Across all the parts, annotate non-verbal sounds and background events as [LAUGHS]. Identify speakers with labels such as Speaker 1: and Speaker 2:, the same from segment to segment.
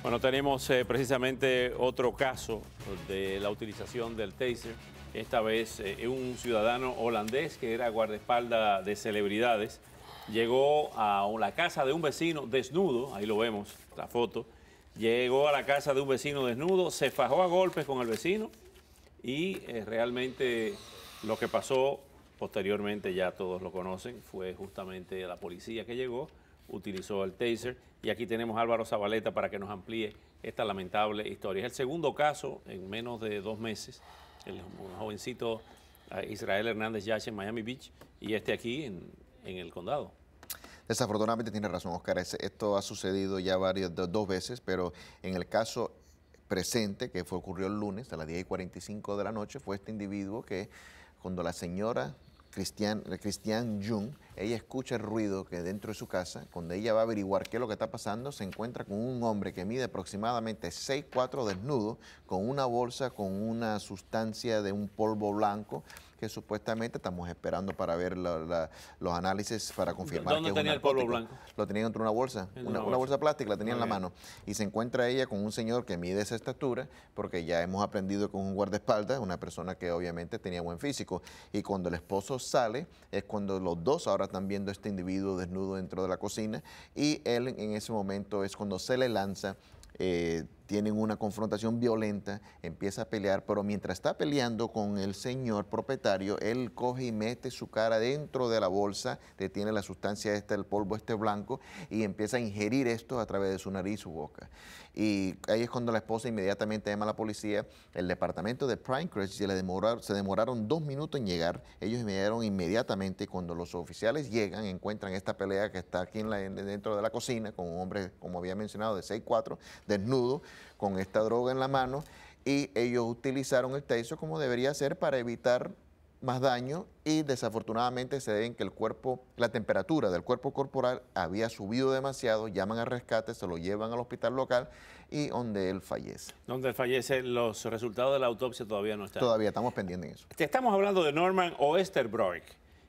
Speaker 1: Bueno, tenemos eh, precisamente otro caso de la utilización del taser. Esta vez eh, un ciudadano holandés que era guardaespaldas de celebridades llegó a la casa de un vecino desnudo, ahí lo vemos, la foto, llegó a la casa de un vecino desnudo, se fajó a golpes con el vecino y eh, realmente lo que pasó posteriormente, ya todos lo conocen, fue justamente la policía que llegó, utilizó el taser y aquí tenemos Álvaro Zabaleta para que nos amplíe esta lamentable historia. Es el segundo caso en menos de dos meses. El jovencito ah, Israel Hernández Yache en Miami Beach y este aquí en, el condado.
Speaker 2: Desafortunadamente tiene razón, Oscar. Esto ha sucedido ya varias, dos veces, pero en el caso presente, que fue, ocurrió el lunes a las 10 y 45 de la noche, fue este individuo que cuando la señora Cristian Jung, ella escucha el ruido que dentro de su casa, cuando ella va a averiguar qué es lo que está pasando, se encuentra con un hombre que mide aproximadamente 6'4 desnudo, con una bolsa, con una sustancia de un polvo blanco, que supuestamente estamos esperando para ver los análisis para confirmar. que tenía el polvo blanco? Lo tenía dentro de una bolsa, una, bolsa. plástica, la tenía en la ah, mano. Y se encuentra ella con un señor que mide esa estatura, porque ya hemos aprendido con un guardaespaldas, una persona que obviamente tenía buen físico. Y cuando el esposo sale, es cuando los dos ahora están viendo a este individuo desnudo dentro de la cocina. Y él en ese momento es cuando se le lanza. Eh, tienen una confrontación violenta, empieza a pelear, pero mientras está peleando con el señor propietario, él coge y mete su cara dentro de la bolsa, detiene la sustancia esta, el polvo este blanco, y empieza a ingerir esto a través de su nariz, su boca. Y ahí es cuando la esposa inmediatamente llama a la policía, el departamento de crisis se, le demoraron, se demoraron dos minutos en llegar, ellos llegaron inmediatamente, cuando los oficiales llegan, encuentran esta pelea que está aquí en la, dentro de la cocina, con un hombre, como había mencionado, de 6'4, desnudo, con esta droga en la mano y ellos utilizaron el taser como debería ser para evitar más daño y desafortunadamente se ven que el cuerpo, la temperatura del cuerpo corporal había subido demasiado, llaman al rescate, se lo llevan al hospital local y donde él fallece.
Speaker 1: Donde él fallece, los resultados de la autopsia todavía no están. Todavía
Speaker 2: estamos pendientes en eso.
Speaker 1: Este, estamos hablando de Norman Oesterbroek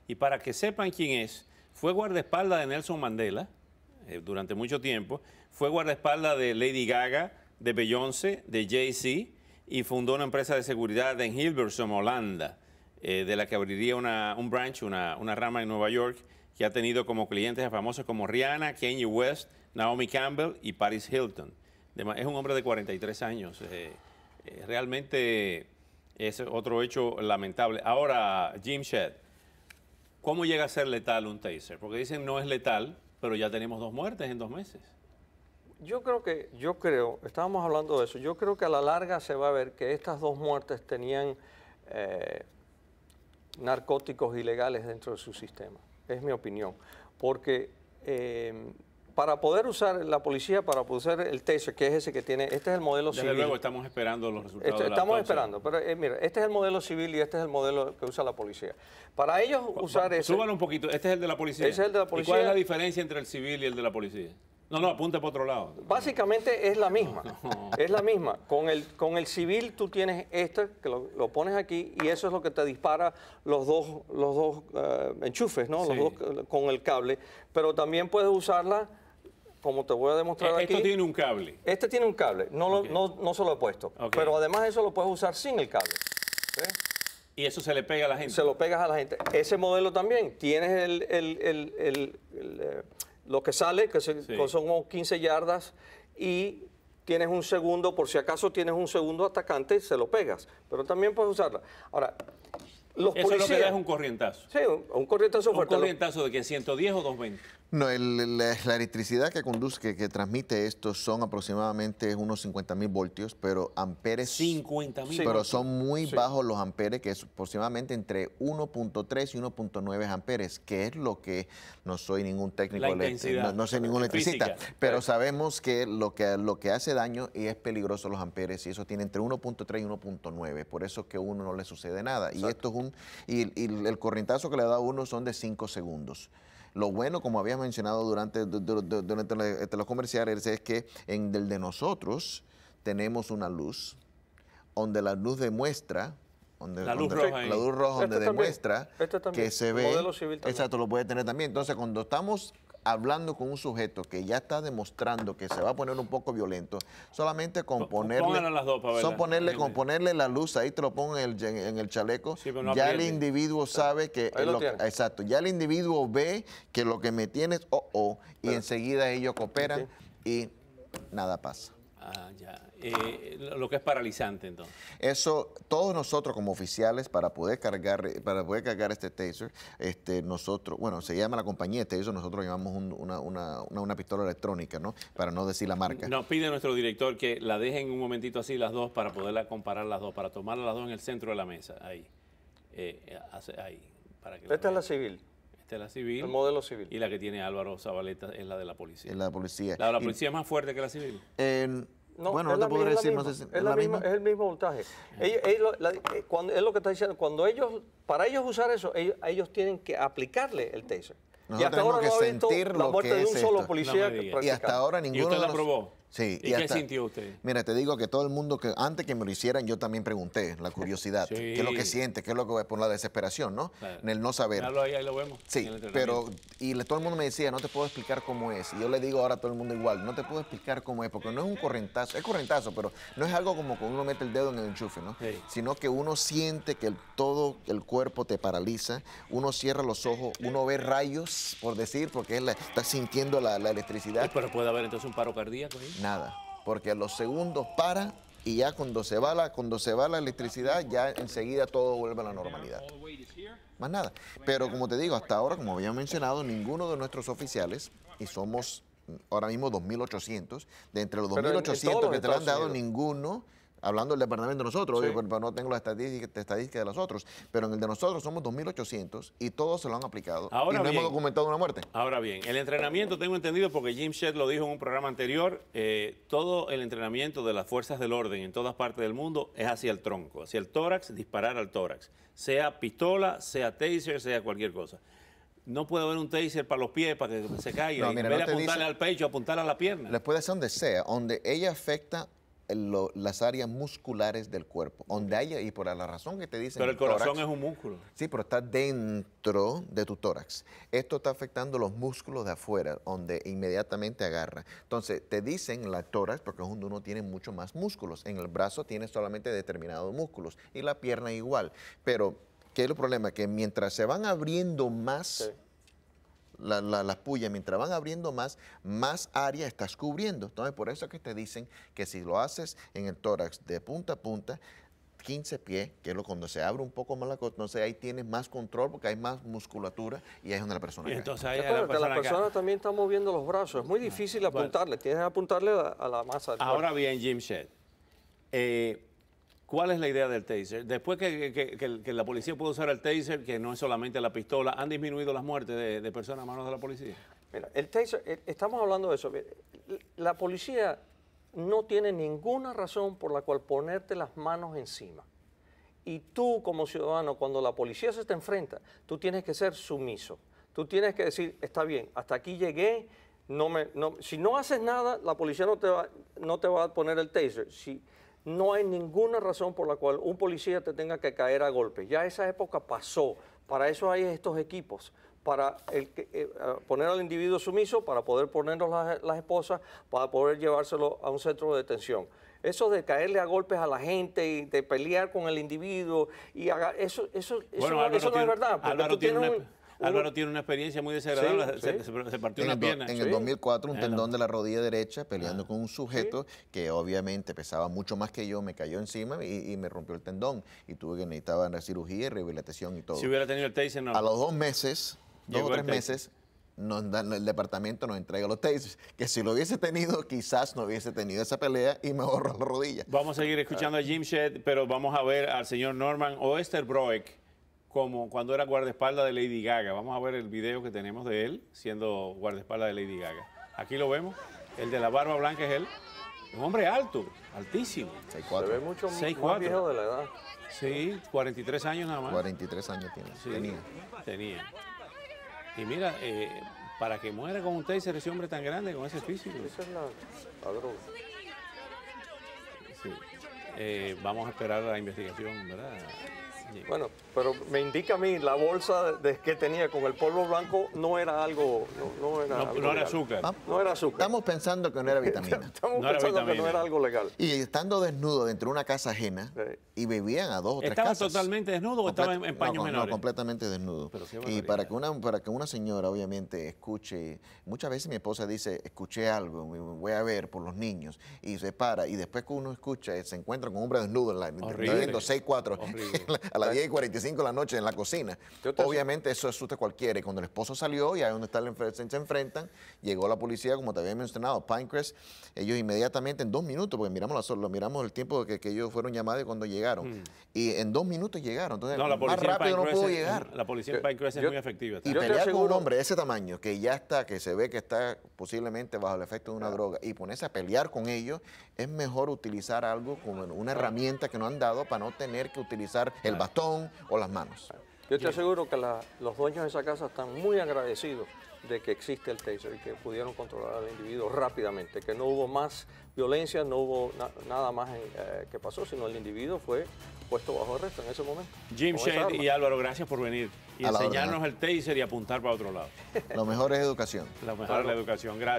Speaker 1: y para que sepan quién es, fue guardaespaldas de Nelson Mandela eh, durante mucho tiempo, fue guardaespaldas de Lady Gaga, de Beyoncé, de Jay-Z, y fundó una empresa de seguridad en Hilversum, Holanda, eh, de la que abriría una, un branch, una, rama en Nueva York, que ha tenido como clientes a famosos como Rihanna, Kanye West, Naomi Campbell y Paris Hilton. Es un hombre de 43 años. Eh, eh, realmente es otro hecho lamentable. Ahora, Jim Shedd, ¿cómo llega a ser letal un taser? Porque dicen no es letal, pero ya tenemos dos muertes en dos meses.
Speaker 3: Yo creo que, yo creo, estábamos hablando de eso, yo creo que a la larga se va a ver que estas dos muertes tenían eh, narcóticos ilegales dentro de su sistema. Es mi opinión. Porque eh, para poder usar la policía, para usar el TESE, que es ese que tiene, este es el modelo civil. Desde luego
Speaker 1: estamos esperando los resultados. Este, estamos esperando,
Speaker 3: pero eh, mira, este es el modelo civil y este es el modelo que usa la policía. Para ellos usar eso. Súbalo un
Speaker 1: poquito, este es el de la policía. Este es el de la policía. ¿Y cuál es la diferencia entre el civil y el de la policía?
Speaker 3: No, no, apunta para otro lado. Básicamente es la misma. [LAUGHS] Es la misma. Con el, con el civil tú tienes este, que lo, pones aquí, y eso es lo que te dispara los dos, los dos eh, enchufes, ¿no? Los dos eh, con el cable. Pero también puedes usarla, como te voy a demostrar e-, aquí. Esto tiene un cable. Este tiene un cable. No, no, se lo he puesto. Pero además eso lo puedes usar sin el cable. Y eso se le pega a la gente. Se lo pegas a la gente. Ese modelo también. Tienes el, el eh, lo que sale, que son 15 yardas, y tienes un segundo, por si acaso tienes un segundo atacante, se lo pegas. Pero también puedes usarla. Ahora,
Speaker 1: eso lo que da es un corrientazo. Sí, un, corrientazo fuerte. ¿Un corrientazo de que 110 o 220?
Speaker 2: No, la, electricidad que conduce, que, transmite esto son aproximadamente unos 50 mil voltios, pero amperes... 50 Pero son muy bajos los amperes, que es aproximadamente entre 1.3 y 1.9 amperes, que es lo que no soy ningún técnico, no, no, soy ningún electricista, pero sabemos que lo, que lo que hace daño y es peligroso los amperes, y eso tiene entre 1.3 y 1.9, por eso que a uno no le sucede nada. Y esto es un y, el corrientazo que le da uno son de 5 segundos. Lo bueno, como habías mencionado durante, este, los comerciales, es que en el de nosotros tenemos una luz, donde la luz demuestra la, luz roja este donde demuestra este que se ve. Exacto, lo puede tener también. Entonces, cuando estamos hablando con un sujeto que ya está demostrando que se va a poner un poco violento, solamente con ponerle, ponerle, con ponerle la luz, ahí te lo pongo en el, en el chaleco, ya el individuo sabe que, lo exacto, ya el individuo ve que lo que me tienes oh, oh, y enseguida ellos cooperan y nada pasa.
Speaker 1: Ah, ya. Eh, lo que es paralizante, entonces.
Speaker 2: Eso, todos nosotros como oficiales, para poder cargar, para poder cargar este taser, este, nosotros, bueno, se llama la compañía de taser, nosotros llevamos una, una, una, pistola electrónica, ¿no? Para no decir la marca.
Speaker 1: Nos pide nuestro director que la dejen un momentito así las dos para poderla comparar las dos, para tomar las dos en el centro de la mesa, ahí. Eh, eh, ahí para que Esta es la civil la civil. modelo civil. Y la que tiene Álvaro Zabaleta es la de la policía. la policía. ¿La policía es más fuerte que la civil? bueno, no te podría decir, es,
Speaker 3: el mismo voltaje. Eh. Eh, cuando, es lo que está diciendo, cuando ellos, para ellos usar eso, ellos, tienen que aplicarle el taser. ya y hasta ahora no ha visto la muerte de un solo policía. y hasta ahora
Speaker 2: ninguno la ¿Y, qué sintió usted? Mira, te digo que todo el mundo, que antes que me lo hicieran, yo también pregunté la [LAUGHS] curiosidad. ¿Qué es lo que siente? ¿Qué es lo que va por la desesperación, no? En el no saber. Hablo
Speaker 1: ahí, ahí, lo vemos. Sí, pero
Speaker 2: y todo el mundo me decía, no te puedo explicar cómo es. Y yo le digo ahora a todo el mundo igual, no te puedo explicar cómo es, porque no es un correntazo, es correntazo, pero no es algo como cuando uno mete el dedo en el enchufe, ¿no? Sino que uno siente que todo el cuerpo te paraliza, uno cierra los ojos, uno ve rayos, por decir, porque él está sintiendo la, electricidad. pero puede haber entonces un paro cardíaco ahí nada, porque a los segundos para y ya cuando se va la, cuando se va la electricidad, ya enseguida todo vuelve a la normalidad. Más nada. Pero como te digo, hasta ahora, como había mencionado, ninguno de nuestros oficiales, y somos ahora mismo 2.800, de entre los 2.800 que te lo han dado, ninguno hablando del departamento de nosotros, no tengo las estadísticas, estadística de los otros, pero en el de nosotros somos 2.800 y todos se lo han aplicado ahora y no hemos documentado una muerte.
Speaker 1: Ahora bien, el entrenamiento, tengo entendido, porque Jim Shedd lo dijo en un programa anterior, eh, todo el entrenamiento de las fuerzas del orden en todas partes del mundo es hacia el tronco, hacia el tórax, disparar al tórax, sea pistola, sea taser, sea cualquier cosa no puede haber un taser para los pies para que se caiga. No, mira, en vez apuntarle al pecho, apuntarle a la pierna.
Speaker 2: Les puede ser donde sea, donde ella afecta las áreas musculares del cuerpo, donde haya, y por la razón que te dicen... Pero el corazón es un músculo. Sí, pero está dentro de tu tórax. Esto está afectando los músculos de afuera, donde inmediatamente agarra. Entonces, te dicen la tórax porque es donde uno tiene mucho más músculos. En el brazo tiene solamente determinados músculos y la pierna igual. Pero, ¿qué es el problema? Que mientras se van abriendo más las puyas, mientras van abriendo más, más área estás cubriendo. Entonces, por eso es que te dicen que si lo haces en el tórax de punta a punta, 15 pies, que es lo cuando se abre un poco más la cosa, entonces ahí tienes más control porque hay más musculatura y ahí es donde la persona. entonces ahí la, persona la persona
Speaker 3: también está moviendo los brazos, es muy difícil ah, apuntarle,
Speaker 1: tienes que apuntarle a, la masa. Ahora
Speaker 2: bien, Jim Shed, eh, ¿Cuál
Speaker 1: es la idea del taser? Después que, la policía pudo usar el taser, que no es solamente la pistola, ¿han disminuido las muertes de, personas a manos de la policía? Mira, el taser, eh, estamos hablando de eso.
Speaker 3: La policía no tiene ninguna razón por la cual ponerte las manos encima. Y tú como ciudadano, cuando la policía se te enfrenta, tú tienes que ser sumiso. Tú tienes que decir, está bien, hasta aquí llegué, si no haces nada, la policía no te va, no te va a poner el taser. Si, no hay ninguna razón por la cual un policía te tenga que caer a golpes. Ya esa época pasó. Para eso hay estos equipos para eh, poner al individuo sumiso, para poder ponernos las, esposas, para poder llevárselo a un centro de detención. Eso de caerle a golpes a la gente y de pelear con el individuo, y eso, eso, eso, no es verdad. Álvaro
Speaker 1: Álvaro tiene una experiencia muy desagradable, se, partió en una pierna. En el 2004, un ah, tendón
Speaker 2: de la rodilla derecha peleando ah, con un sujeto que obviamente pesaba mucho más que yo, me cayó encima y, me rompió el tendón. Y tuve que necesitar una cirugía rehabilitación y todo. Si
Speaker 1: hubiera tenido el TASER no. A los dos meses,
Speaker 2: dos o tres meses, el departamento nos entrega los tases que si lo hubiese tenido, quizás no hubiese tenido esa pelea y me [LAUGHS] ahorró la rodilla. Vamos a seguir escuchando
Speaker 1: a Jim Shedd, pero vamos a ver al señor Norman Oesterbroek como cuando era guardaespaldas de Lady Gaga. Vamos a ver el video que tenemos de él siendo guardaespaldas de Lady Gaga. Aquí lo vemos. El de la barba blanca es él. Un hombre alto, altísimo. 6'4". Se ve mucho más viejo de la edad. Sí, 43 años nada más.
Speaker 2: 43 años tiene. tenía.
Speaker 1: Tenía. Y mira, eh, para que muera con un taser ese hombre tan grande, con ese físico. Esa es la, la droga. Sí. Eh, vamos a esperar la investigación, ¿verdad? Bueno, pero me indica a mí, la bolsa de, que tenía con
Speaker 3: el polvo blanco no era algo... No, era, azúcar. no era
Speaker 2: azúcar. Estamos pensando que no era [LAUGHS] vitamina. Estamos pensando que no era algo legal. Y estando desnudo dentro de una casa ajena y vivían a dos o tres ¿Estaba totalmente desnudo o estaba en, paños menores? No, completamente desnudo. y para que, una, para que una señora, obviamente, escuche... Muchas veces mi esposa dice, escuché algo, voy a ver por los niños. Y se para. Y después que uno escucha, se encuentra con un hombre desnudo en la, horrible, 6, [LAUGHS] las 10 y 45 de la noche en la cocina. Obviamente eso asusta a cualquiera. Y cuando el esposo salió, y ahí donde está la se enfrentan, llegó la policía, como te había mencionado, Pinecrest, ellos inmediatamente en dos minutos, porque miramos la, miramos el tiempo que, que ellos fueron llamados y cuando llegaron. Mm. Y en dos minutos llegaron. Entonces, más rápido no pudo llegar. La policía en Pinecrest es muy efectiva.
Speaker 1: Y, pelear con un
Speaker 2: hombre de ese tamaño, que ya está, que se ve que está posiblemente bajo el efecto de una ah. droga, y ponerse a pelear con ellos, es mejor utilizar algo como una herramienta que no han dado para no tener que utilizar el bastón ah o las manos. Yo te
Speaker 3: aseguro que los dueños de esa casa están muy agradecidos de que existe el taser y que pudieron controlar al individuo rápidamente, que no hubo más violencia, no hubo nada más eh, que pasó, sino el individuo fue
Speaker 1: puesto bajo arresto en ese momento. Jim Shane y Álvaro, gracias por venir y enseñarnos ¿eh? el taser y apuntar para otro lado.
Speaker 2: Lo mejor es educación. Lo mejor es la
Speaker 1: educación, gracias.